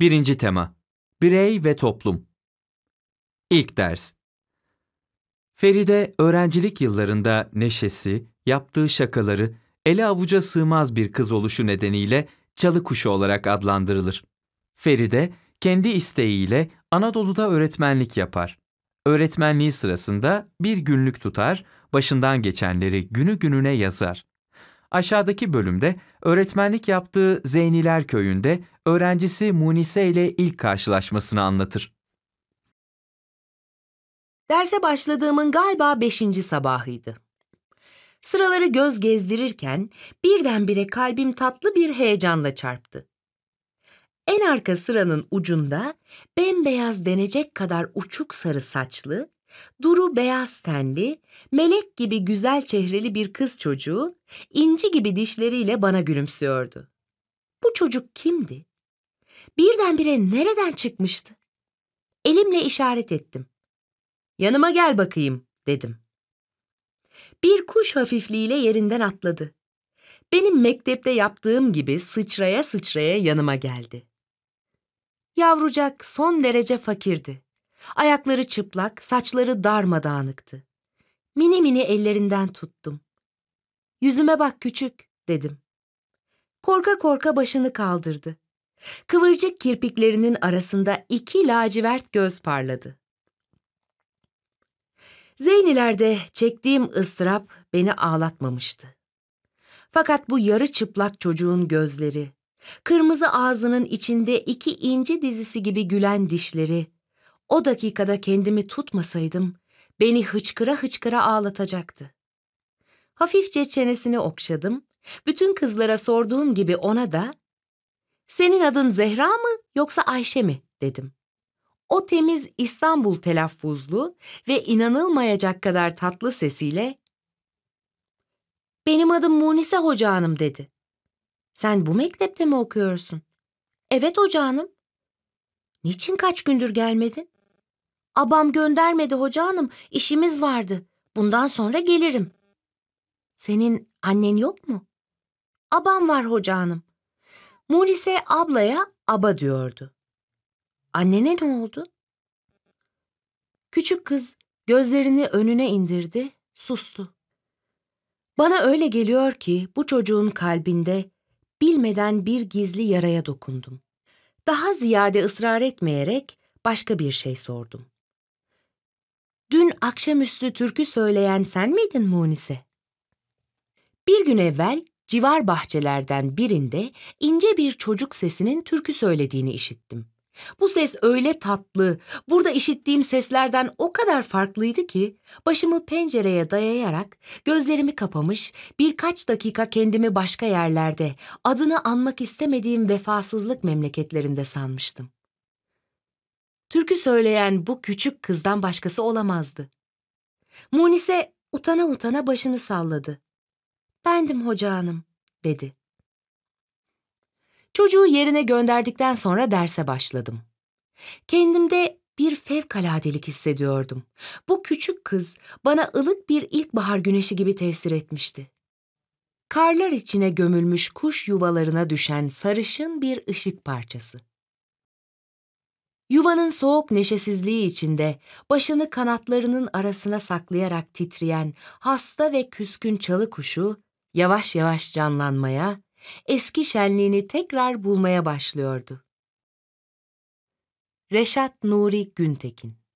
Birinci tema. Birey ve toplum. İlk ders. Feride öğrencilik yıllarında neşesi, yaptığı şakaları, ele avuca sığmaz bir kız oluşu nedeniyle çalı kuşu olarak adlandırılır. Feride kendi isteğiyle Anadolu'da öğretmenlik yapar. Öğretmenliği sırasında bir günlük tutar, başından geçenleri günü gününe yazar. Aşağıdaki bölümde öğretmenlik yaptığı Zeyniler Köyü'nde öğrencisi Munise ile ilk karşılaşmasını anlatır. Derse başladığımın galiba beşinci sabahıydı. Sıraları göz gezdirirken birdenbire kalbim tatlı bir heyecanla çarptı. En arka sıranın ucunda bembeyaz denecek kadar uçuk sarı saçlı, Duru beyaz tenli, melek gibi güzel çehreli bir kız çocuğu inci gibi dişleriyle bana gülümsüyordu. Bu çocuk kimdi? Birdenbire nereden çıkmıştı? Elimle işaret ettim. Yanıma gel bakayım dedim. Bir kuş hafifliğiyle yerinden atladı. Benim mektepte yaptığım gibi sıçraya sıçraya yanıma geldi. Yavrucak son derece fakirdi Ayakları çıplak, saçları darmadağınıktı. Mini mini ellerinden tuttum. Yüzüme bak küçük, dedim. Korka korka başını kaldırdı. Kıvırcık kirpiklerinin arasında iki lacivert göz parladı. Zeynilerde çektiğim ıstırap beni ağlatmamıştı. Fakat bu yarı çıplak çocuğun gözleri, kırmızı ağzının içinde iki inci dizisi gibi gülen dişleri, o dakikada kendimi tutmasaydım beni hıçkıra hıçkıra ağlatacaktı. Hafifçe çenesini okşadım. Bütün kızlara sorduğum gibi ona da ''Senin adın Zehra mı yoksa Ayşe mi?'' dedim. O temiz İstanbul telaffuzlu ve inanılmayacak kadar tatlı sesiyle ''Benim adım Munise Hoca Hanım'' dedi. ''Sen bu mektepte mi okuyorsun?'' ''Evet Hoca Hanım.'' ''Niçin kaç gündür gelmedin?'' Abam göndermedi hoca hanım, işimiz vardı. Bundan sonra gelirim. Senin annen yok mu? Abam var hoca hanım. Murise ablaya aba diyordu. Annene ne oldu? Küçük kız gözlerini önüne indirdi, sustu. Bana öyle geliyor ki bu çocuğun kalbinde bilmeden bir gizli yaraya dokundum. Daha ziyade ısrar etmeyerek başka bir şey sordum. Dün akşamüstü türkü söyleyen sen miydin Munise? Bir gün evvel civar bahçelerden birinde ince bir çocuk sesinin türkü söylediğini işittim. Bu ses öyle tatlı, burada işittiğim seslerden o kadar farklıydı ki başımı pencereye dayayarak gözlerimi kapamış birkaç dakika kendimi başka yerlerde adını anmak istemediğim vefasızlık memleketlerinde sanmıştım türkü söyleyen bu küçük kızdan başkası olamazdı. Munise utana utana başını salladı. Bendim hoca hanım, dedi. Çocuğu yerine gönderdikten sonra derse başladım. Kendimde bir fevkaladelik hissediyordum. Bu küçük kız bana ılık bir ilkbahar güneşi gibi tesir etmişti. Karlar içine gömülmüş kuş yuvalarına düşen sarışın bir ışık parçası. Yuvanın soğuk neşesizliği içinde başını kanatlarının arasına saklayarak titreyen hasta ve küskün çalı kuşu yavaş yavaş canlanmaya, eski şenliğini tekrar bulmaya başlıyordu. Reşat Nuri Güntekin